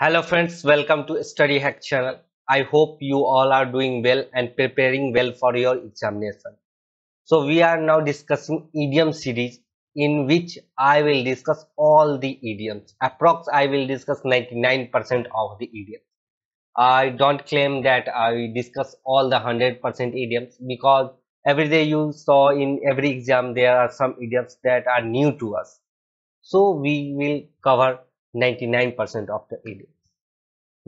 Hello friends, welcome to Study Hack channel. I hope you all are doing well and preparing well for your examination. So we are now discussing idiom series in which I will discuss all the idioms. Approx I will discuss 99% of the idioms. I don't claim that I discuss all the 100% idioms because every day you saw in every exam there are some idioms that are new to us. So we will cover 99% of the area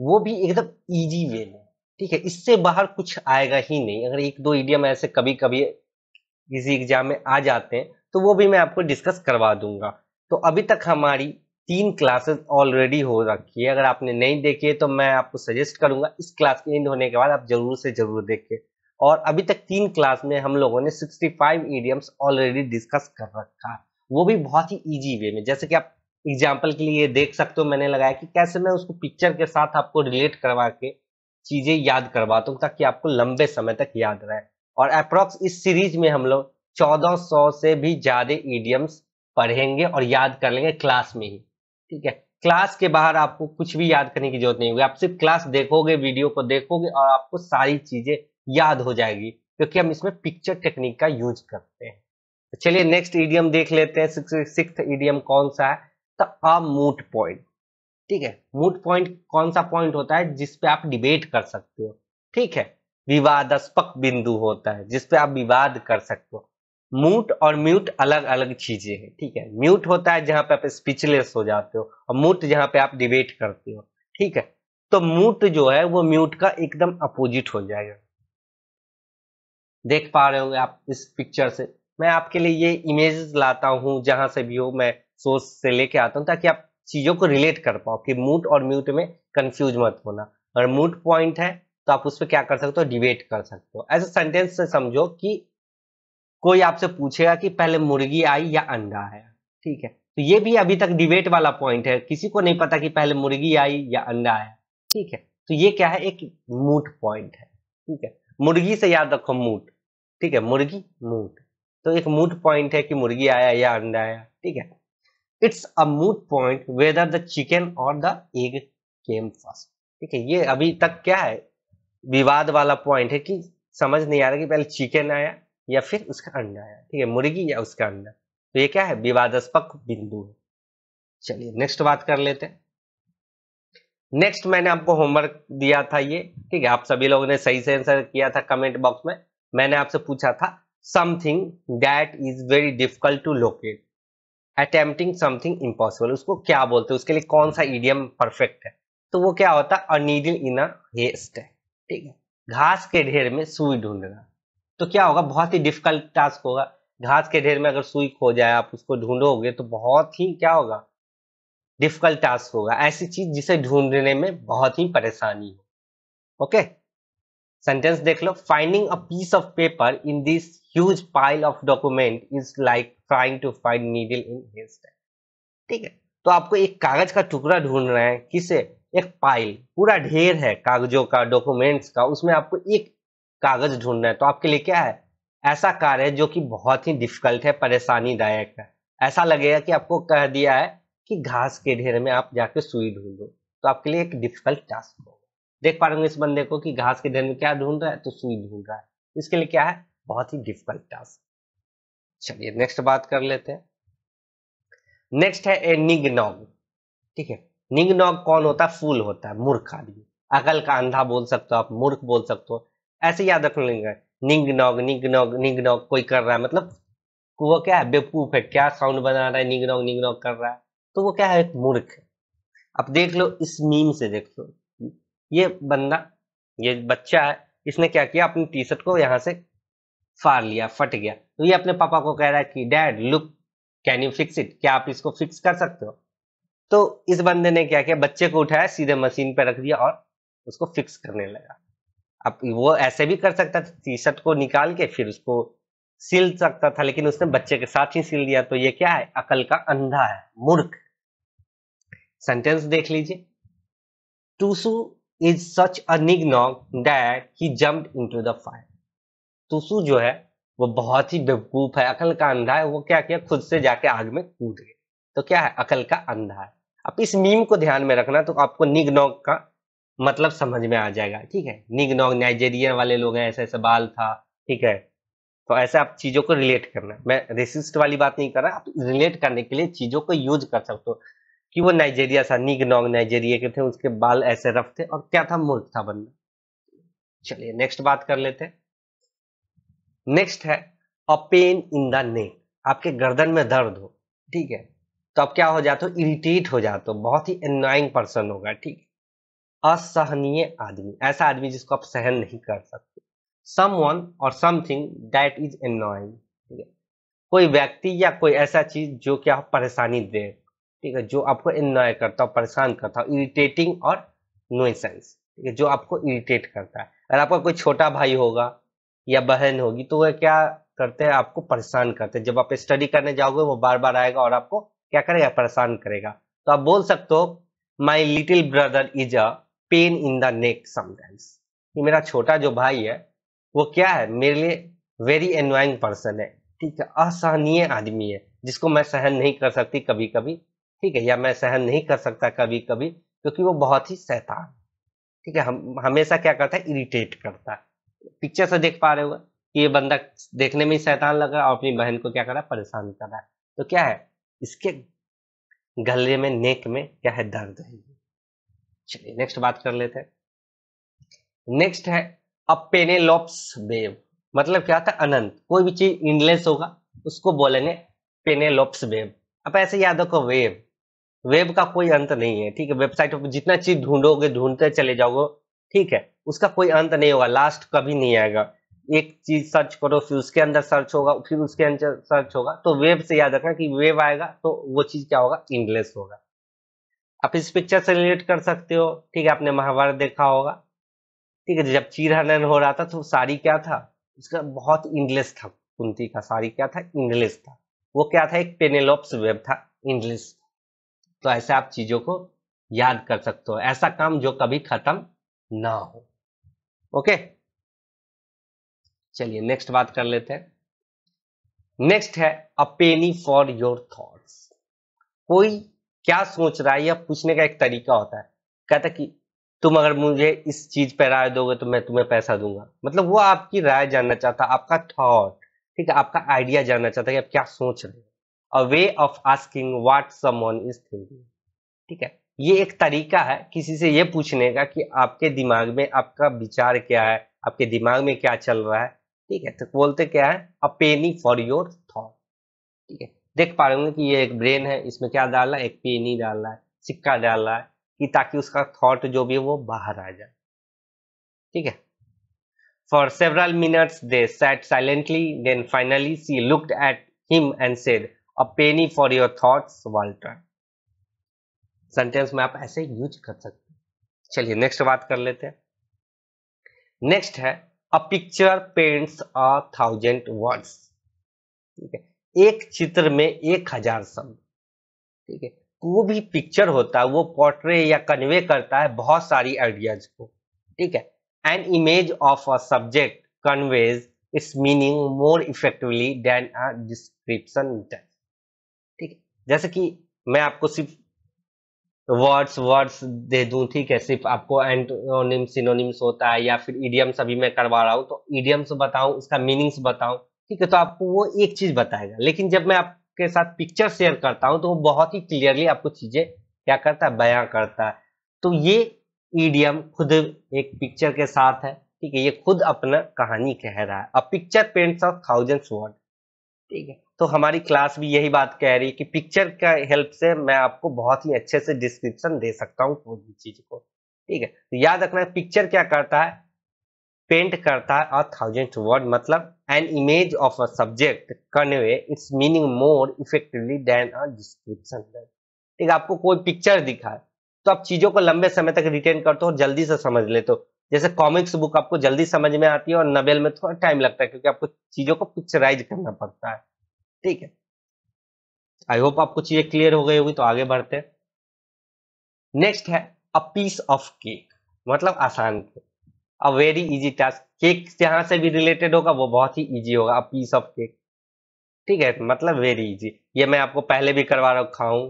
वो भी एकदम easy way में ठीक है इससे बाहर कुछ आएगा ही नहीं अगर एक दो इडियम ऐसे कभी कभी किसी एग्जाम में आ जाते हैं तो वो भी मैं आपको डिस्कस करवा दूंगा तो अभी तक हमारी तीन क्लासेस ऑलरेडी हो रखी है अगर आपने नहीं देखी है तो मैं आपको सजेस्ट करूंगा इस क्लास के एंड होने के बाद आप जरूर से जरूर देखें और अभी तक तीन क्लास में हम लोगों ने 65 फाइव ईडियम्स ऑलरेडी डिस्कस कर रखा है वो भी बहुत ही इजी वे में जैसे कि आप एग्जाम्पल के लिए देख सकते हो मैंने लगाया कि कैसे मैं उसको पिक्चर के साथ आपको रिलेट करवा के चीज़ें याद करवाता हूँ ताकि आपको लंबे समय तक याद रहे और अप्रोक्स इस सीरीज में हम लोग सौ से भी ज़्यादा ईडियम्स पढ़ेंगे और याद कर लेंगे क्लास में ही ठीक है क्लास के बाहर आपको कुछ भी याद करने की जरूरत नहीं होगी आप सिर्फ क्लास देखोगे वीडियो को देखोगे और आपको सारी चीज़ें याद हो जाएगी क्योंकि हम इसमें पिक्चर टेक्निक का यूज करते हैं तो चलिए नेक्स्ट ईडियम देख लेते हैं सिक्स ईडियम कौन सा है अ मूट पॉइंट ठीक है मूट पॉइंट कौन सा पॉइंट होता है जिसपे आप डिबेट कर सकते हो ठीक है विवादस्पक बिंदु होता है जिसपे आप विवाद कर सकते हो मूट और म्यूट अलग अलग चीजें हैं ठीक है म्यूट होता है जहां पे आप स्पीचलेस हो जाते हो और मूट जहां पे आप डिबेट करते हो ठीक है तो मूट जो है वो म्यूट का एकदम अपोजिट हो जाएगा देख पा रहे होंगे आप इस पिक्चर से मैं आपके लिए ये इमेजेस लाता हूं जहां से भी हो मैं सोर्स से लेके आता हूँ ताकि आप चीज़ों को रिलेट कर पाओ कि मूट और म्यूट में कंफ्यूज मत होना अगर मूट पॉइंट है तो आप उस पर क्या कर सकते हो डिबेट कर सकते हो ऐसे सेंटेंस से समझो कि कोई आपसे पूछेगा कि पहले मुर्गी आई या अंडा है ठीक है तो ये भी अभी तक डिबेट वाला पॉइंट है किसी को नहीं पता कि पहले मुर्गी आई या अंडा आया ठीक है तो ये क्या है एक मूट पॉइंट है ठीक है मुर्गी से याद रखो मूट ठीक है मुर्गी मूट तो एक मूट पॉइंट है कि मुर्गी आया या अंडा आया ठीक है it's a moot point whether the chicken और द एग केम फर्स्ट ठीक है ये अभी तक क्या है विवाद वाला पॉइंट है कि समझ नहीं आ रहा कि पहले चिकन आया या फिर उसका अंडा आया ठीक है मुर्गी या उसका अंडा तो ये क्या है विवादास्पद बिंदु है चलिए नेक्स्ट बात कर लेते हैं नेक्स्ट मैंने आपको होमवर्क दिया था ये ठीक है आप सभी लोगों ने सही से आंसर किया था कमेंट बॉक्स में मैंने आपसे पूछा था something that is very difficult to locate attempting something impossible उसको क्या बोलते हैं उसके लिए कौन सा ईडियम परफेक्ट है तो वो क्या होता है अनिडिल इन अस्ट है ठीक है घास के ढेर में सुई ढूंढना तो क्या होगा बहुत ही डिफिकल्ट टास्क होगा घास के ढेर में अगर सुई खो जाए आप उसको ढूंढोगे तो बहुत ही क्या होगा डिफिकल्ट टास्क होगा ऐसी चीज जिसे ढूंढने में बहुत ही परेशानी हो ओके okay? सेंटेंस देख लो finding a piece of paper in this huge pile of document is like trying to find needle in his ठीक है तो आपको एक कागज का टुकड़ा ढूंढ रहे हैं किसे एक पाइल पूरा ढेर है कागजों का डॉक्यूमेंट्स का उसमें आपको एक कागज ढूंढना है तो आपके लिए क्या है ऐसा कार्य जो कि बहुत ही डिफिकल्ट है परेशानी दायक है ऐसा लगेगा कि आपको कह दिया है कि घास के ढेर में आप जाके सुई ढूंढो तो आपके लिए एक डिफिकल्ट टास्क होगा देख पा रहे होंगे इस बंदे को कि घास के ढेर में क्या ढूंढ रहा है तो सुई ढूंढ रहा है इसके लिए क्या है बहुत ही डिफिकल्ट टास्क चलिए नेक्स्ट बात कर लेते हैं नेक्स्ट है ए निगनॉग ठीक है निगनॉग कौन होता है फूल होता है मूर्ख आदमी अकल का अंधा बोल सकते हो आप मूर्ख बोल सकते हो ऐसे याद रख लेंगे निगनॉग निगनॉग निगनॉग कोई कर रहा है मतलब वो क्या है बेवकूफ है क्या साउंड बना रहा है निगनॉग निगनॉग कर रहा है तो वो क्या है एक मूर्ख अब देख लो इस मीम से देख लो ये बंदा ये बच्चा है इसने क्या किया अपनी टी शर्ट को यहां से फाड़ लिया फट गया तो ये अपने पापा को कह रहा है कि dad look can you fix it क्या आप इसको फिक्स कर सकते हो तो इस बंदे ने क्या किया बच्चे को उठाया सीधे मशीन पर रख दिया और उसको फिक्स करने लगा अब वो ऐसे भी कर सकता था टी शर्ट को निकाल के फिर उसको सिल सकता था लेकिन उसने बच्चे के साथ ही सिल दिया तो ये क्या है अकल का अंधा है मूर्ख सेंटेंस देख लीजिए Tusu is such a nignog that he jump into the fire Tusu जो है वो बहुत ही बेवकूफ है अकल का अंधा है वो क्या किया खुद से जाके आग में कूद गए तो क्या है अकल का अंधा है अब इस मीम को ध्यान में रखना तो आपको निगनोग का मतलब समझ में आ जाएगा ठीक है निगनोग नाइजेरिया वाले लोग हैं ऐसे ऐसे बाल था ठीक है तो ऐसे आप चीजों को रिलेट करना मैं रेसिस्ट वाली बात नहीं कर रहा आप रिलेट करने के लिए चीजों को यूज कर सकते हो कि वो नाइजेरिया सा निग नॉग नाइजेरिया के थे उसके बाल ऐसे रफ थे और क्या था मूर्ख था बनना चलिए नेक्स्ट बात कर लेते नेक्स्ट है अ पेन इन द नेक आपके गर्दन में दर्द हो ठीक है तो आप क्या हो जाते हो इरिटेट हो जाते हो बहुत ही एनॉइंग पर्सन होगा ठीक है असहनीय आदमी ऐसा आदमी जिसको आप सहन नहीं कर सकते समवन और समथिंग दैट इज एनॉइंग कोई व्यक्ति या कोई ऐसा चीज जो कि आप परेशानी दे ठीक है जो आपको इन्जॉय करता हो परेशान करता हो इरिटेटिंग और नोइसेंस ठीक है जो आपको इरिटेट करता है अगर आपका कोई छोटा भाई होगा या बहन होगी तो वह क्या करते हैं आपको परेशान करते हैं जब आप स्टडी करने जाओगे वो बार बार आएगा और आपको क्या करेगा परेशान करेगा तो आप बोल सकते हो my little brother is a pain in the neck sometimes कि मेरा छोटा जो भाई है वो क्या है मेरे लिए वेरी एनोइंग पर्सन है ठीक है असहनीय आदमी है जिसको मैं सहन नहीं कर सकती कभी कभी ठीक है या मैं सहन नहीं कर सकता कभी कभी क्योंकि वो बहुत ही शैतान ठीक है हम हमेशा क्या करता है इरिटेट करता है पिक्चर से देख पा रहे होगा कि ये बंदा देखने में ही शैतान लग रहा है और अपनी बहन को क्या कर रहा है परेशान कर रहा है तो क्या है इसके गले में नेक में क्या है दर्द है चलिए नेक्स्ट बात कर लेते हैं नेक्स्ट है अपेनेलोप्स वेव मतलब क्या होता है अनंत कोई भी चीज इंडलेस होगा उसको बोलेंगे पेनेलोप्स वेव अब ऐसे याद रखो वेव वेब का कोई अंत नहीं है ठीक है वेबसाइट पर जितना चीज ढूंढोगे ढूंढते चले जाओगे ठीक है उसका कोई अंत नहीं होगा लास्ट कभी नहीं आएगा एक चीज सर्च करो फिर उसके अंदर सर्च होगा फिर उसके अंदर सर्च होगा तो वेब से याद रखना कि वेब आएगा तो वो चीज क्या होगा इंडलेस होगा आप इस पिक्चर से रिलेट कर सकते हो ठीक है आपने महाभारत देखा होगा ठीक है जब चीर हनन हो रहा था तो साड़ी क्या था उसका बहुत इंडलेस था कुंती का साड़ी क्या था इंडलेस था वो क्या था एक पेनेलोप्स वेब था इंडलेस तो ऐसे आप चीजों को याद कर सकते हो ऐसा काम जो कभी खत्म ना हो ओके चलिए नेक्स्ट बात कर लेते हैं नेक्स्ट है a penny for your thoughts कोई क्या सोच रहा है या पूछने का एक तरीका होता है कहता कि तुम अगर मुझे इस चीज पर राय दोगे तो मैं तुम्हें पैसा दूंगा मतलब वो आपकी राय जानना चाहता आपका थॉट ठीक है आपका आइडिया जानना चाहता है कि आप क्या सोच रहे हो a way of asking what someone is thinking ठीक है ये एक तरीका है किसी से ये पूछने का कि आपके दिमाग में आपका विचार क्या है आपके दिमाग में क्या चल रहा है ठीक है तो बोलते क्या है a penny for your thought ठीक है देख पा रहे होंगे कि ये एक ब्रेन है इसमें क्या डाल रहा है एक पेनी डाल रहा है सिक्का डाल रहा है कि ताकि उसका थॉट जो भी है वो बाहर आ जाए ठीक है for several minutes they sat silently then finally she looked at him and said a penny for your thoughts Walter sentence में आप ऐसे यूज कर सकते हैं चलिए नेक्स्ट बात कर लेते हैं नेक्स्ट है a picture paints a thousand words ठीक है एक चित्र में एक हजार शब्द ठीक है वो भी पिक्चर होता है वो पोर्ट्रे या कन्वे करता है बहुत सारी आइडियाज को ठीक है an image of a subject conveys its meaning more effectively than a description text जैसे कि मैं आपको सिर्फ वर्ड्स वर्ड्स दे दूं ठीक है सिर्फ आपको एंटोनिम सिनोनिम्स होता है या फिर इडियम्स अभी मैं करवा रहा हूँ तो इडियम्स बताऊं उसका मीनिंग्स बताऊं ठीक है तो आपको वो एक चीज बताएगा लेकिन जब मैं आपके साथ पिक्चर शेयर करता हूँ तो वो बहुत ही क्लियरली आपको चीजें क्या करता है बयां करता है तो ये ईडियम खुद एक पिक्चर के साथ है ठीक है ये खुद अपना कहानी कह रहा है a picture paints of thousands word ठीक है तो हमारी क्लास भी यही बात कह रही है कि पिक्चर का हेल्प से मैं आपको बहुत ही अच्छे से डिस्क्रिप्शन दे सकता हूँ कोई भी चीज को ठीक है तो याद रखना पिक्चर क्या करता है पेंट करता है और थाउजेंड वर्ड मतलब an image of a subject convey its meaning more effectively than a description ठीक है आपको कोई पिक्चर दिखाए तो आप चीजों को लंबे समय तक रिटेन करते हो और जल्दी से समझ लेते हो जैसे कॉमिक्स बुक आपको जल्दी समझ में आती है और नवेल में थोड़ा टाइम लगता है क्योंकि आपको चीजों को पिक्चराइज करना पड़ता है ठीक है आई होप आपको चीजें क्लियर हो गई होगी तो आगे बढ़ते हैं नेक्स्ट है अ पीस ऑफ केक मतलब आसान a very easy task cake जहां से भी रिलेटेड होगा वो बहुत ही इजी होगा अ पीस ऑफ केक ठीक है मतलब वेरी इजी ये मैं आपको पहले भी करवा रखा हूं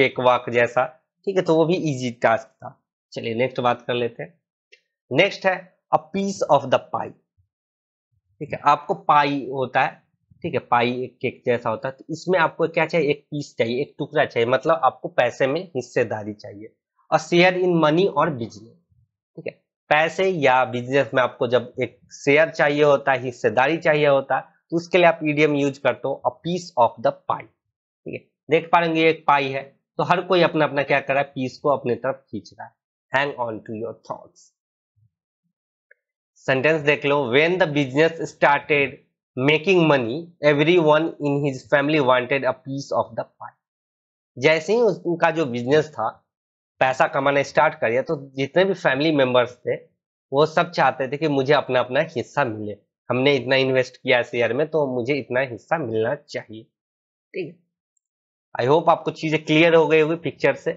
केक वाक जैसा ठीक है तो वो भी इजी टास्क था चलिए नेक्स्ट बात कर लेते हैं नेक्स्ट है a piece of the pie ठीक है आपको पाई होता है ठीक है पाई एक केक जैसा होता है तो इसमें आपको क्या चाहिए एक पीस चाहिए एक टुकड़ा चाहिए मतलब आपको पैसे में हिस्सेदारी चाहिए और शेयर इन मनी और बिजनेस ठीक है पैसे या बिजनेस में आपको जब एक शेयर चाहिए होता है हिस्सेदारी चाहिए होता है तो उसके लिए आप ईडीएम e यूज करते हो a piece of the pie ठीक है देख पा रहे एक पाई है तो हर कोई अपना अपना क्या कर रहा है पीस को अपने तरफ खींच रहा है hang on to your thoughts sentence देख लो when the business started making money everyone in his family wanted a piece of the pie जैसे ही उनका जो बिजनेस था पैसा कमाना स्टार्ट कर दिया तो जितने भी फैमिली मेंबर्स थे वो सब चाहते थे कि मुझे अपना अपना हिस्सा मिले हमने इतना इन्वेस्ट किया शेयर में तो मुझे इतना हिस्सा मिलना चाहिए ठीक है आई होप आपको चीजें क्लियर हो गई होगी पिक्चर से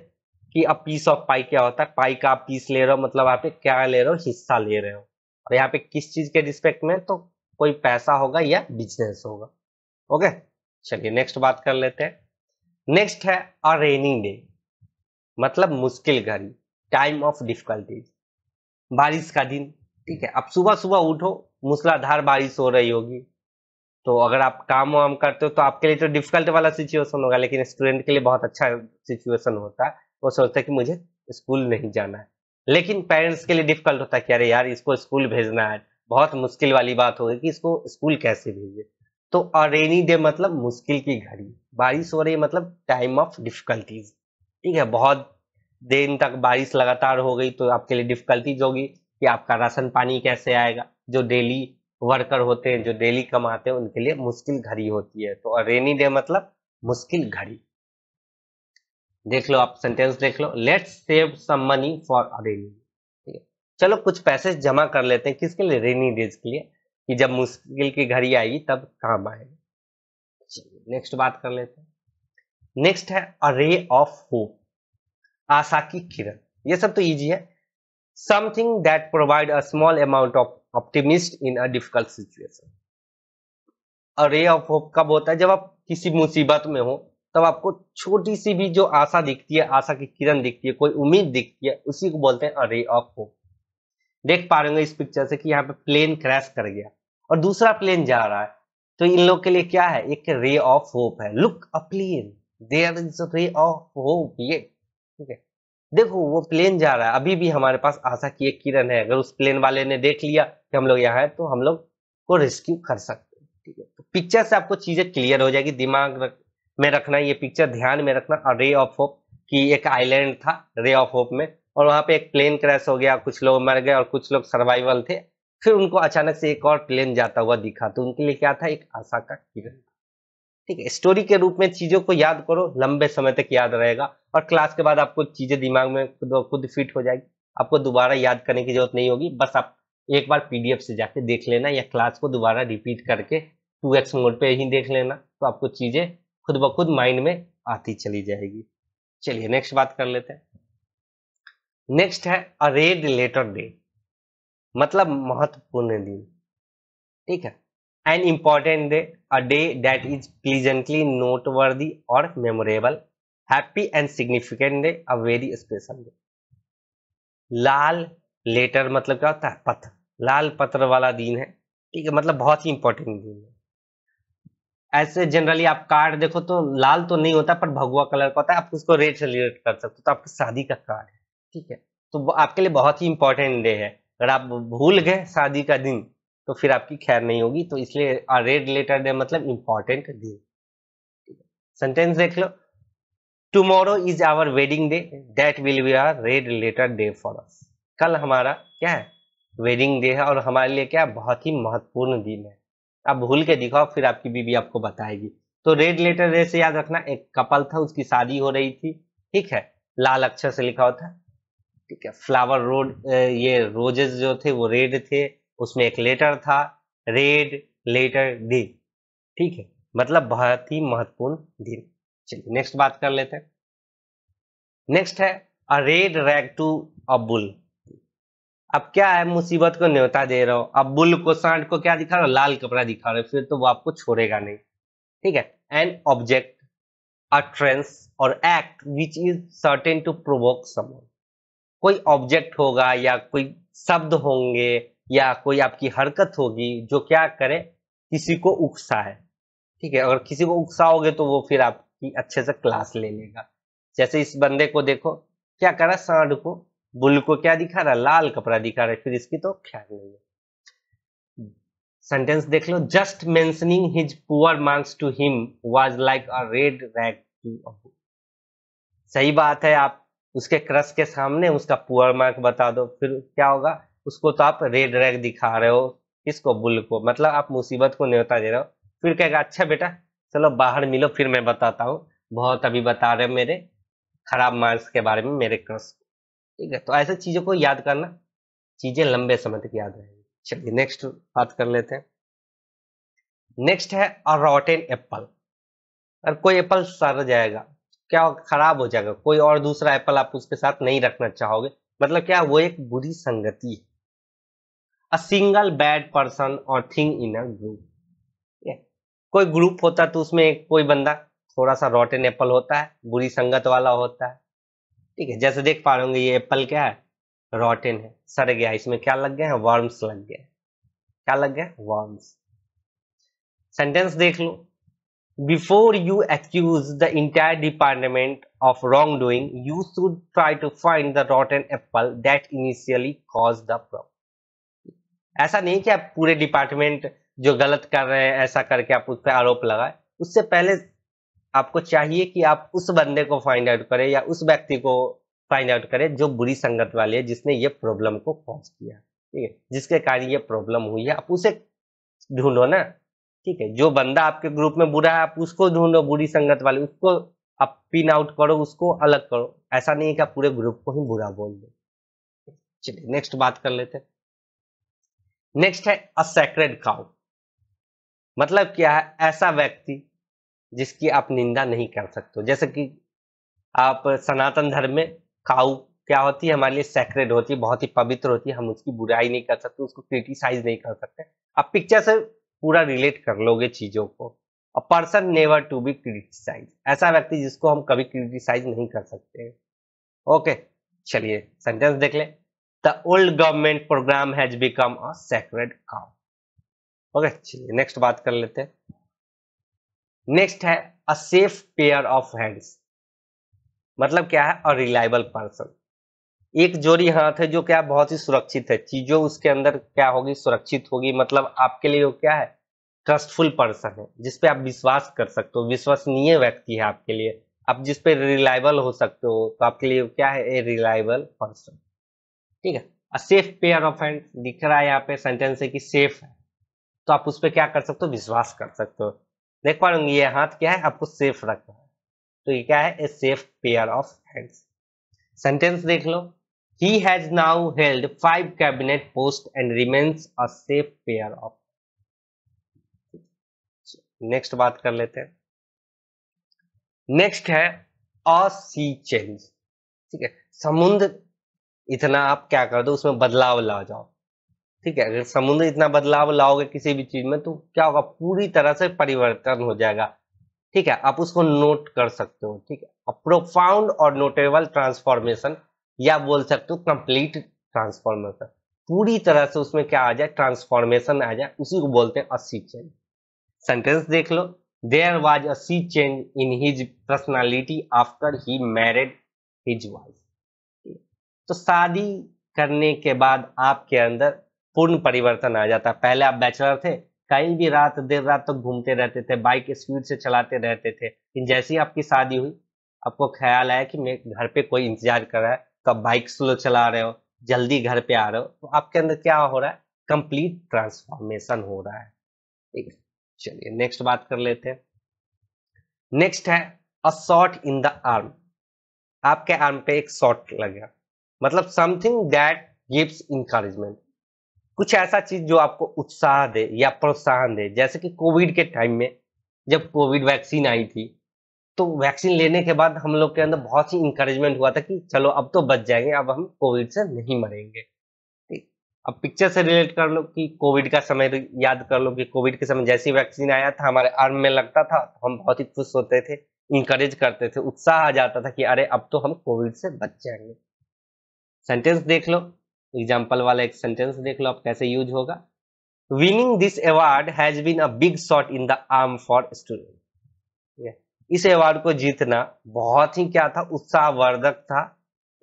कि अब पीस ऑफ पाई क्या होता है पाई का आप पीस ले रहे हो मतलब आप क्या ले रहे हो हिस्सा ले रहे हो और यहाँ पे किस चीज के रिस्पेक्ट में तो कोई पैसा होगा या बिजनेस होगा ओके चलिए नेक्स्ट बात कर लेते हैं नेक्स्ट है अ रेनी डे मतलब मुश्किल घड़ी टाइम ऑफ डिफिकल्टीज बारिश का दिन ठीक है आप सुबह सुबह उठो मूसलाधार बारिश हो रही होगी तो अगर आप काम वाम करते हो तो आपके लिए तो डिफिकल्ट वाला सिचुएशन होगा लेकिन स्टूडेंट के लिए बहुत अच्छा सिचुएशन होता है वो सोचता है कि मुझे स्कूल नहीं जाना है लेकिन पेरेंट्स के लिए डिफिकल्ट होता है कि अरे यार इसको स्कूल भेजना है बहुत मुश्किल वाली बात होगी कि इसको स्कूल कैसे भेजे तो रेनी डे मतलब मुश्किल की घड़ी बारिश हो रही मतलब टाइम ऑफ डिफिकल्टीज ठीक है बहुत दिन तक बारिश लगातार हो गई तो आपके लिए डिफिकल्टीज होगी कि आपका राशन पानी कैसे आएगा जो डेली वर्कर होते हैं जो डेली कमाते हैं उनके लिए मुश्किल घड़ी होती है तो रेनी डे मतलब मुश्किल घड़ी देख लो आप सेंटेंस देख लो let's save some money for a rainy day चलो कुछ पैसे जमा कर लेते हैं किसके लिए रेनी डेज के लिए कि जब मुश्किल की घड़ी आएगी तब काम आएगा नेक्स्ट बात कर लेते हैं नेक्स्ट है अरे ऑफ होप आशा की किरण ये सब तो इजी है something that provide a small amount of optimist in a difficult situation a ray of hope कब होता है जब आप किसी मुसीबत में हो तब आपको छोटी सी भी जो आशा दिखती है आशा की किरण दिखती है कोई उम्मीद दिखती है उसी को बोलते हैं अरे ऑफ होप देख पा रहे होंगे इस पिक्चर से कि यहाँ पे प्लेन क्रैश कर गया और दूसरा प्लेन जा रहा है तो इन लोग के लिए क्या है एक रे ऑफ होप है look a plane there is ray of hope ये ठीक है देखो वो प्लेन जा रहा है अभी भी हमारे पास आशा की एक किरण है अगर उस प्लेन वाले ने देख लिया कि हम लोग यहाँ है तो हम लोग को रेस्क्यू कर सकते हैं ठीक है तो पिक्चर से आपको चीजें क्लियर हो जाएगी दिमाग रख, में रखना ये पिक्चर ध्यान में रखना और रे ऑफ होप की एक आइलैंड था रे ऑफ होप में और वहाँ पे एक प्लेन क्रैश हो गया कुछ लोग मर गए और कुछ लोग सर्वाइवल थे फिर उनको अचानक से एक और प्लेन जाता हुआ दिखा तो उनके लिए क्या था एक आशा का किरण ठीक है स्टोरी के रूप में चीजों को याद करो लंबे समय तक याद रहेगा और क्लास के बाद आपको चीजें दिमाग में खुद खुद फिट हो जाएगी आपको दोबारा याद करने की जरूरत नहीं होगी बस आप एक बार पीडीएफ से जाके देख लेना या क्लास को दोबारा रिपीट करके टू एक्स मोड पे ही देख लेना तो आपको चीजें खुद ब खुद माइंड में आती चली जाएगी चलिए नेक्स्ट बात कर लेते हैं नेक्स्ट है रेड लेटर डे मतलब महत्वपूर्ण दिन ठीक है an important day a day that is pleasantly noteworthy और memorable happy and significant day a very special day लाल लेटर मतलब क्या होता है पत्र लाल पत्र वाला दिन है ठीक है मतलब बहुत ही इंपॉर्टेंट दिन है ऐसे जनरली आप कार्ड देखो तो लाल तो नहीं होता पर भगवा कलर का होता है आप उसको रेड से रिलेट कर सकते हो तो आपकी शादी का कार्ड है ठीक है तो आपके लिए बहुत ही इंपॉर्टेंट डे है अगर आप भूल गए शादी का दिन तो फिर आपकी खैर नहीं होगी तो इसलिए रेड लेटर डे मतलब इम्पोर्टेंट डे सेंटेंस देख लो tomorrow is our wedding day that will be our red letter day for us कल हमारा क्या है वेडिंग डे है और हमारे लिए क्या बहुत ही महत्वपूर्ण दिन है आप भूल के दिखाओ फिर आपकी बीबी आपको बताएगी तो रेड लेटर डे से याद रखना एक कपल था उसकी शादी हो रही थी ठीक है लाल अक्षर से लिखा होता ठीक है फ्लावर रोड ये रोजेस जो थे वो रेड थे उसमें एक लेटर था रेड लेटर डी ठीक है मतलब बहुत ही महत्वपूर्ण दिन चलिए नेक्स्ट बात कर लेते हैं नेक्स्ट है a red rag to a bull अब क्या है मुसीबत को न्योता दे रहा हूँ अबुल को सांड को क्या दिखा रहा हूँ लाल कपड़ा दिखा रहा हूँ फिर तो वो आपको छोड़ेगा नहीं ठीक है एन ऑब्जेक्ट अट्रेंस और act which is certain to provoke someone कोई ऑब्जेक्ट होगा या कोई शब्द होंगे या कोई आपकी हरकत होगी जो क्या करे किसी को उकसाए ठीक है अगर किसी को उकसाओगे तो वो फिर आपकी अच्छे से क्लास ले लेगा जैसे इस बंदे को देखो क्या कर रहा सांड को बुल को क्या दिखा रहा लाल कपड़ा दिखा रहा है फिर इसकी तो ख्याल नहीं है सेंटेंस देख लो just mentioning his poor marks to him was like a red rag to सही बात है आप उसके क्रश के सामने उसका पुअर मार्क बता दो फिर क्या होगा उसको तो आप रेड रैग दिखा रहे हो किसको बुल को मतलब आप मुसीबत को न्योता दे रहे हो फिर कहेगा अच्छा बेटा चलो बाहर मिलो फिर मैं बताता हूँ बहुत अभी बता रहे मेरे खराब मार्क्स के बारे में मेरे क्रश ठीक है तो ऐसे चीज़ों को याद करना चीज़ें लंबे समय तक याद रहेंगी चलिए नेक्स्ट बात कर लेते हैं नेक्स्ट है अ रॉटेन एप्पल अगर कोई एप्पल सड़ जाएगा क्या खराब हो जाएगा कोई और दूसरा एप्पल आप उसके साथ नहीं रखना चाहोगे मतलब क्या वो एक बुरी संगति है अ सिंगल बैड पर्सन और थिंग इन अ ग्रुप कोई ग्रुप होता तो उसमें कोई बंदा थोड़ा सा रॉटेन एप्पल होता है बुरी संगत वाला होता है ठीक है जैसे देख पा रहे होंगे ये एप्पल क्या है रॉटेन है सड़ गया इसमें क्या लग गया है वर्म्स लग गया क्या लग गया वर्म्स सेंटेंस देख लो before you accuse the entire department of wrongdoing, you should try to find the rotten apple that initially caused the problem. ऐसा नहीं कि आप पूरे डिपार्टमेंट जो गलत कर रहे हैं ऐसा करके आप उस पर आरोप लगाए उससे पहले आपको चाहिए कि आप उस बंदे को फाइंड आउट करें या उस व्यक्ति को फाइंड आउट करें जो बुरी संगत वाली है जिसने ये प्रॉब्लम को कॉज किया ठीक है जिसके कारण ये प्रॉब्लम हुई है आप उसे ढूंढो ना ठीक है जो बंदा आपके ग्रुप में बुरा है आप उसको ढूंढो बुरी संगत वाले उसको आप पिन आउट करो उसको अलग करो ऐसा नहीं है कि आप पूरे ग्रुप को ही बुरा बोल दो चलिए नेक्स्ट बात कर लेते नेक्स्ट है अ सेक्रेड काउ मतलब क्या है ऐसा व्यक्ति जिसकी आप निंदा नहीं कर सकते जैसे कि आप सनातन धर्म में काउ क्या होती है हमारे लिए सेक्रेड होती है बहुत ही पवित्र होती है हम उसकी बुराई नहीं कर सकते उसको क्रिटिसाइज नहीं कर सकते आप पिक्चर से पूरा रिलेट कर लोगे चीजों को a person never to be criticize ऐसा व्यक्ति जिसको हम कभी क्रिटिसाइज नहीं कर सकते ओके चलिए सेंटेंस देख ले the old government program has become a sacred cow okay चलिए नेक्स्ट बात कर लेते हैं नेक्स्ट है a safe pair of hands मतलब क्या है अ रिलायबल पर्सन एक जोड़ी हाथ है जो क्या बहुत ही सुरक्षित है चीजों उसके अंदर क्या होगी सुरक्षित होगी मतलब आपके लिए वो क्या है ट्रस्टफुल पर्सन है जिसपे आप विश्वास कर सकते हो विश्वसनीय व्यक्ति है आपके लिए आप जिसपे रिलायबल हो सकते हो तो आपके लिए क्या है ए रिलायबल पर्सन ठीक है a safe pair of hand दिख रहा है यहाँ पे सेंटेंस है कि सेफ है तो आप उस पर क्या कर सकते हो विश्वास कर सकते हो देख पा रहे ये हाथ क्या है आपको सेफ रखना है तो ये क्या है a safe pair of hands sentence देख लो He has now held five cabinet posts and remains a safe pair of. Next बात कर लेते हैं नेक्स्ट है अ सी चेंज ठीक है समुद्र इतना आप क्या कर दो उसमें बदलाव ला जाओ ठीक है अगर समुद्र इतना बदलाव लाओगे किसी भी चीज में तो क्या होगा पूरी तरह से परिवर्तन हो जाएगा ठीक है आप उसको नोट कर सकते हो ठीक है प्रोफाउंड और नोटेबल ट्रांसफॉर्मेशन या बोल सकते हो कंप्लीट ट्रांसफॉर्मेशन पूरी तरह से उसमें क्या आ जाए ट्रांसफॉर्मेशन आ जाए उसी को बोलते हैं अस्सी चेंज सेंटेंस देख लो there was a sea change in his personality after he married his wife तो शादी करने के बाद आपके अंदर पूर्ण परिवर्तन आ जाता पहले आप बैचलर थे कहीं भी रात देर रात तक तो घूमते रहते थे बाइक स्पीड से चलाते रहते थे लेकिन जैसे ही आपकी शादी हुई आपको ख्याल आया कि मैं घर पे कोई इंतजार कर रहा है कब बाइक स्लो चला रहे हो जल्दी घर पे आ रहे हो तो आपके अंदर क्या हो रहा है कंप्लीट ट्रांसफॉर्मेशन हो रहा है ठीक है चलिए नेक्स्ट बात कर लेते हैं नेक्स्ट है a shot in the arm आपके आर्म पे एक शॉट गया मतलब समथिंग दैट गिव्स इंकरेजमेंट कुछ ऐसा चीज जो आपको उत्साह दे या प्रोत्साहन दे जैसे कि कोविड के टाइम में जब कोविड वैक्सीन आई थी तो वैक्सीन लेने के बाद हम लोग के अंदर बहुत ही इंकरेजमेंट हुआ था कि चलो अब तो बच जाएंगे अब हम कोविड से नहीं मरेंगे अब पिक्चर से रिलेट कर लो कि कोविड का समय तो याद कर लो कि कोविड के समय जैसी वैक्सीन आया था हमारे आर्म में लगता था तो हम बहुत ही खुश होते थे इंकरेज करते थे उत्साह आ जाता था कि अरे अब तो हम कोविड से बच जाएंगे सेंटेंस देख लो एग्जाम्पल वाला एक सेंटेंस देख लो अब कैसे यूज होगा winning this award has been a big shot in the arm for student इस अवार्ड को जीतना बहुत ही क्या था उत्साहवर्धक था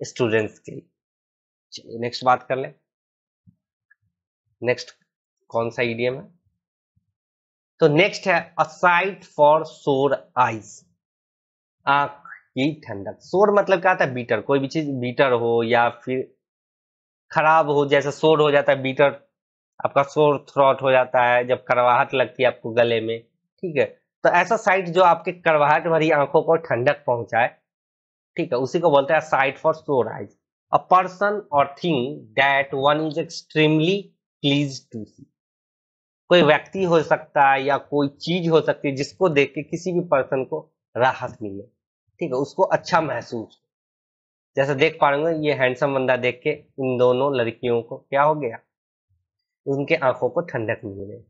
स्टूडेंट्स के लिए चलिए नेक्स्ट बात कर ले नेक्स्ट कौन सा ईडीएम है तो नेक्स्ट है असाइट फॉर सोर आइज आंख की ठंडक सोर मतलब क्या था बीटर कोई भी चीज बीटर हो या फिर खराब हो जैसे सोर हो जाता है बीटर आपका सोर थ्रॉट हो जाता है जब करवाहट लगती है आपको गले में ठीक है तो ऐसा साइट जो आपके कड़वाहट भरी आंखों को ठंडक पहुंचाए ठीक है उसी को बोलते हैं sight for sore eyes a person और thing that one is extremely please to see कोई व्यक्ति हो सकता है या कोई चीज हो सकती है जिसको देख के किसी भी पर्सन को राहत मिले ठीक है उसको अच्छा महसूस हो जैसे देख पा रहे ये हैंडसम बंदा देख के इन दोनों लड़कियों को क्या हो गया उनके आंखों को ठंडक मिल गई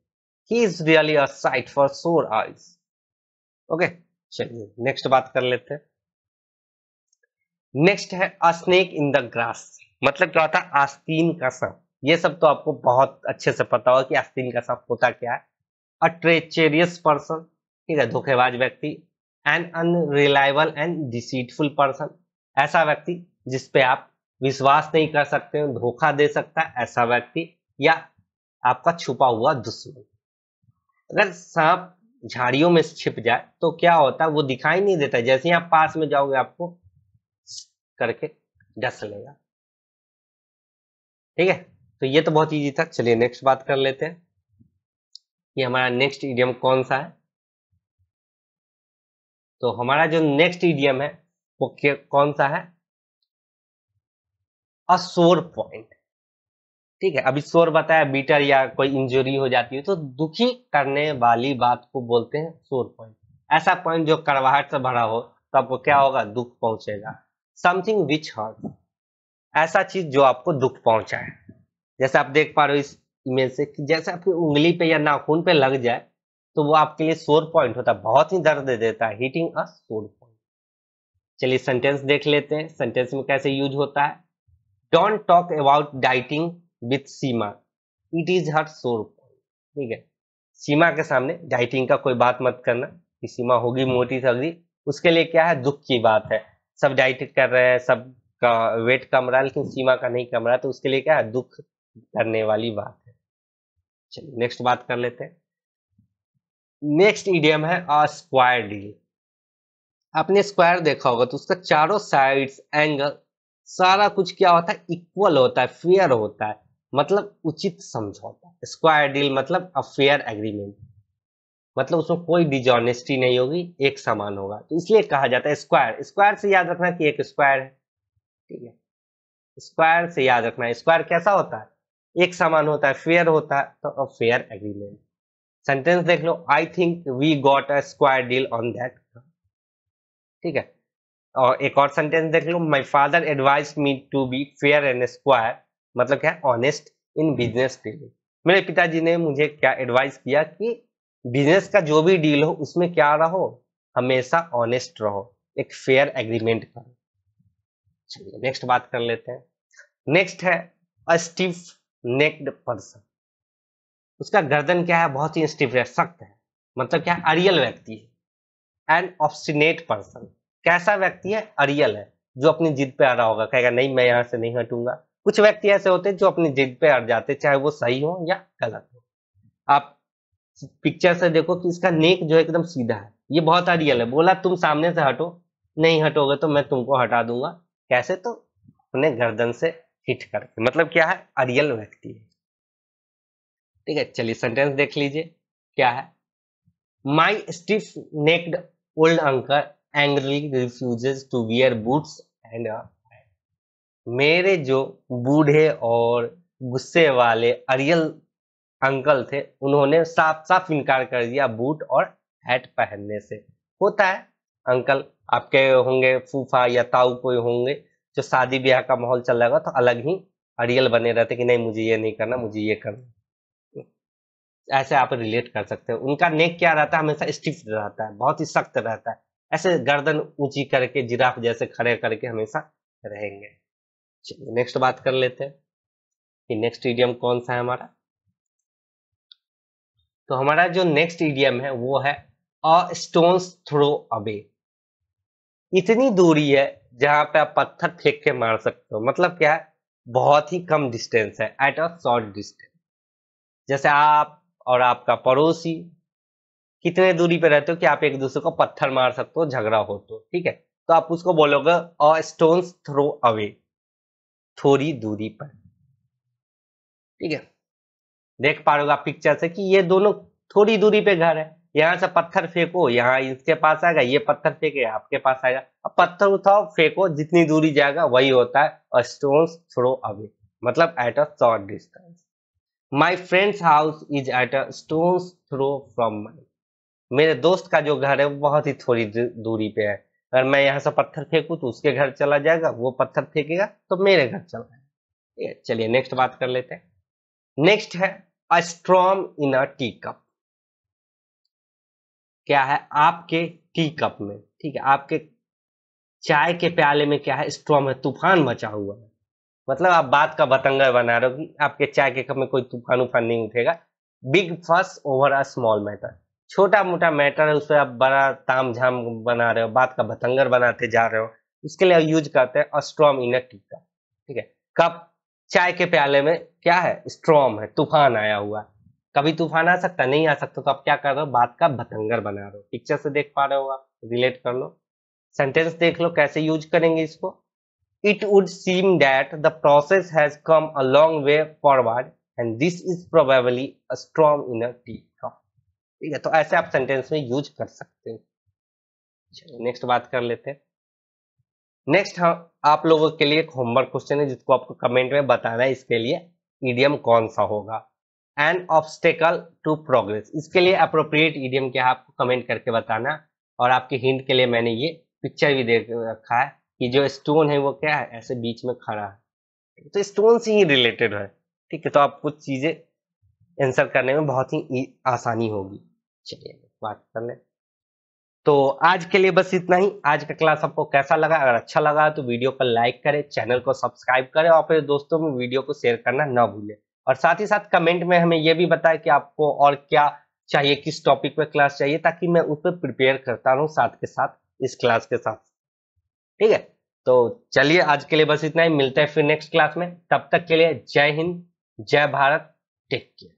he is really a sight for sore eyes okay चलिए नेक्स्ट बात कर लेते हैं नेक्स्ट है a snake in the grass मतलब क्या होता है आस्तीन का सांप ये सब तो आपको बहुत अच्छे से पता होगा कि आस्तीन का सांप होता क्या है अ ट्रेचेरियस पर्सन ठीक है धोखेबाज व्यक्ति an unreliable and deceitful person ऐसा व्यक्ति जिस पे आप विश्वास नहीं कर सकते हो धोखा दे सकता है ऐसा व्यक्ति या आपका छुपा हुआ दुश्मन अगर सांप झाड़ियों में छिप जाए तो क्या होता है वो दिखाई नहीं देता जैसे आप पास में जाओगे आपको करके डस लेगा ठीक है तो ये तो बहुत इजी था चलिए नेक्स्ट बात कर लेते हैं कि हमारा नेक्स्ट इडियम कौन सा है तो हमारा जो नेक्स्ट इडियम है वो कौन सा है अ सोर पॉइंट ठीक है अभी शोर बताया बीटर या कोई इंजरी हो जाती है तो दुखी करने वाली बात को बोलते हैं शोर पॉइंट ऐसा पॉइंट जो करवाहट से भरा हो तो आपको क्या होगा दुख पहुंचेगा समथिंग विच हर्ट ऐसा चीज जो आपको दुख पहुंचाए जैसे आप देख पा रहे हो इस इमेज से कि जैसे आपकी उंगली पे या नाखून पे लग जाए तो वो आपके लिए शोर पॉइंट होता है बहुत ही दर्द दे देता है हीटिंग अ शोर पॉइंट चलिए सेंटेंस देख लेते हैं सेंटेंस में कैसे यूज होता है don't talk about dieting with Seema it is her sore ठीक है सीमा के सामने डाइटिंग का कोई बात मत करना कि सीमा होगी मोटी सब्जी उसके लिए क्या है दुख की बात है सब डाइट कर रहे हैं सब का वेट कम रहा है लेकिन सीमा का नहीं कम रहा तो उसके लिए क्या है दुख करने वाली बात है चलिए नेक्स्ट बात कर लेते हैं नेक्स्ट इडियम है अ स्क्वायर डील आपने स्क्वायर देखा होगा तो उसका चारों साइड्स एंगल सारा कुछ क्या होता है इक्वल होता है फेयर होता है मतलब उचित समझौता स्क्वायर डील मतलब अफेयर एग्रीमेंट मतलब उसमें कोई डिजॉनेस्टी नहीं होगी एक समान होगा तो इसलिए कहा जाता है स्क्वायर स्क्वायर से याद रखना कि एक स्क्वायर है ठीक है स्क्वायर से याद रखना स्क्वायर कैसा होता है एक समान होता है फेयर होता है तो अफेयर एग्रीमेंट सेंटेंस देख लो I think we got a square deal on that ठीक है और एक और सेंटेंस देख लो my father advise me to be fair and square मतलब क्या ऑनेस्ट इन बिजनेस डीलिंग मेरे पिताजी ने मुझे क्या एडवाइस किया कि बिजनेस का जो भी डील हो उसमें क्या रहो हमेशा ऑनेस्ट रहो एक फेयर एग्रीमेंट करो चलिए नेक्स्ट बात कर लेते हैं नेक्स्ट है अ स्टिफ नेक्ड पर्सन उसका गर्दन क्या है बहुत ही स्टिफ है सख्त है मतलब क्या अरियल व्यक्ति है एंड ऑप्सिनेट पर्सन कैसा व्यक्ति है अरियल है जो अपनी जिद पे आ रहा होगा कहेगा नहीं मैं यहाँ से नहीं हटूंगा कुछ व्यक्ति ऐसे होते हैं जो अपनी जिद पे अड़ जाते चाहे वो सही हो या गलत हो आप पिक्चर से देखो कि इसका नेक जो है एकदम सीधा है ये बहुत अरियल है बोला तुम सामने से हटो नहीं हटोगे तो मैं तुमको हटा दूंगा कैसे तो अपने गर्दन से हिट करके मतलब क्या है अरियल व्यक्ति है ठीक है चलिए सेंटेंस देख लीजिए क्या है my stiff necked old uncle angry refuses to wear boots and मेरे जो बूढ़े और गुस्से वाले अरियल अंकल थे उन्होंने साफ साफ इनकार कर दिया बूट और हैट पहनने से होता है अंकल आपके होंगे फूफा या ताऊ कोई होंगे जो शादी ब्याह का माहौल चल रहा तो अलग ही अड़ियल बने रहते कि नहीं मुझे ये नहीं करना मुझे ये करना ऐसे आप रिलेट कर सकते हो उनका नेक क्या रहता है हमेशा स्टिफ रहता है बहुत ही सख्त रहता है ऐसे गर्दन ऊंची करके जिराफ जैसे खड़े करके हमेशा रहेंगे नेक्स्ट बात कर लेते हैं कि नेक्स्ट ईडियम कौन सा है हमारा तो हमारा जो नेक्स्ट ईडियम है वो है अ स्टोन थ्रो अवे इतनी दूरी है जहां पे आप पत्थर फेंक के मार सकते हो मतलब क्या है बहुत ही कम डिस्टेंस है एट अ शॉर्ट डिस्टेंस जैसे आप और आपका पड़ोसी कितने दूरी पे रहते हो कि आप एक दूसरे को पत्थर मार सकते हो झगड़ा हो तो ठीक है तो आप उसको बोलोगे अ स्टोन थ्रो अवे थोड़ी दूरी पर ठीक है देख पा रहे पिक्चर से कि ये दोनों थोड़ी दूरी पे घर है यहां से पत्थर फेंको यहाँ इसके पास आएगा ये पत्थर फेंके आपके पास आएगा अब पत्थर उठाओ फेंको जितनी दूरी जाएगा वही होता है और स्टोन थ्रो अवे मतलब at a short distance my friend's house is at a stone throw from my मेरे दोस्त का जो घर है वो बहुत ही थोड़ी दूरी पे है अगर मैं यहाँ से पत्थर फेंकू तो उसके घर चला जाएगा वो पत्थर फेंकेगा तो मेरे घर चला जाएगा चलिए नेक्स्ट बात कर लेते हैं नेक्स्ट है अस्ट्रॉम इन अ टी कप क्या है आपके टी कप में ठीक है आपके चाय के प्याले में क्या है स्ट्रॉम है तूफान मचा हुआ है मतलब आप बात का बतंगा बना रहे हो कि आपके चाय के कप में कोई तूफान उफान नहीं उठेगा बिग फस ओवर अ स्मॉल मैटर छोटा मोटा मैटर है उससे आप बड़ा ताम झाम बना रहे हो बात का भतंगर बनाते जा रहे हो इसके लिए यूज करते हैं अस्ट्रॉम इन टीका ठीक है कप चाय के प्याले में क्या है स्ट्रॉम है तूफान आया हुआ कभी तूफान आ सकता नहीं आ सकता तो आप क्या कर रहे हो बात का भतंगर बना रहे हो पिक्चर से देख पा रहे हो आप रिलेट कर लो सेंटेंस देख लो कैसे यूज करेंगे इसको it would seem that the process has come a long way forward and this is probably a storm in ठीक है तो ऐसे आप सेंटेंस में यूज कर सकते हो नेक्स्ट बात कर लेते हैं नेक्स्ट हाँ आप लोगों के लिए एक होमवर्क क्वेश्चन है जिसको आपको कमेंट में बताना है इसके लिए ईडियम कौन सा होगा एंड ऑब्स्टेकल टू प्रोग्रेस इसके लिए अप्रोप्रिएट ईडियम क्या है आपको कमेंट करके बताना और आपके हिंट के लिए मैंने ये पिक्चर भी दे रखा है कि जो स्टोन है वो क्या है ऐसे बीच में खड़ा है तो स्टोन से ही रिलेटेड है ठीक है तो आप कुछ चीज़ें आंसर करने में बहुत ही आसानी होगी चलिए बात कर ले तो आज के लिए बस इतना ही आज का क्लास आपको कैसा लगा अगर अच्छा लगा तो वीडियो को लाइक करें चैनल को सब्सक्राइब करें और अपने दोस्तों में वीडियो को शेयर करना ना भूलें और साथ ही साथ कमेंट में हमें यह भी बताएं कि आपको और क्या चाहिए किस टॉपिक पे क्लास चाहिए ताकि मैं उस पर प्रिपेयर करता रहूँ साथ के साथ इस क्लास के साथ ठीक है तो चलिए आज के लिए बस इतना ही मिलते हैं फिर नेक्स्ट क्लास में तब तक के लिए जय हिंद जय भारत टेक केयर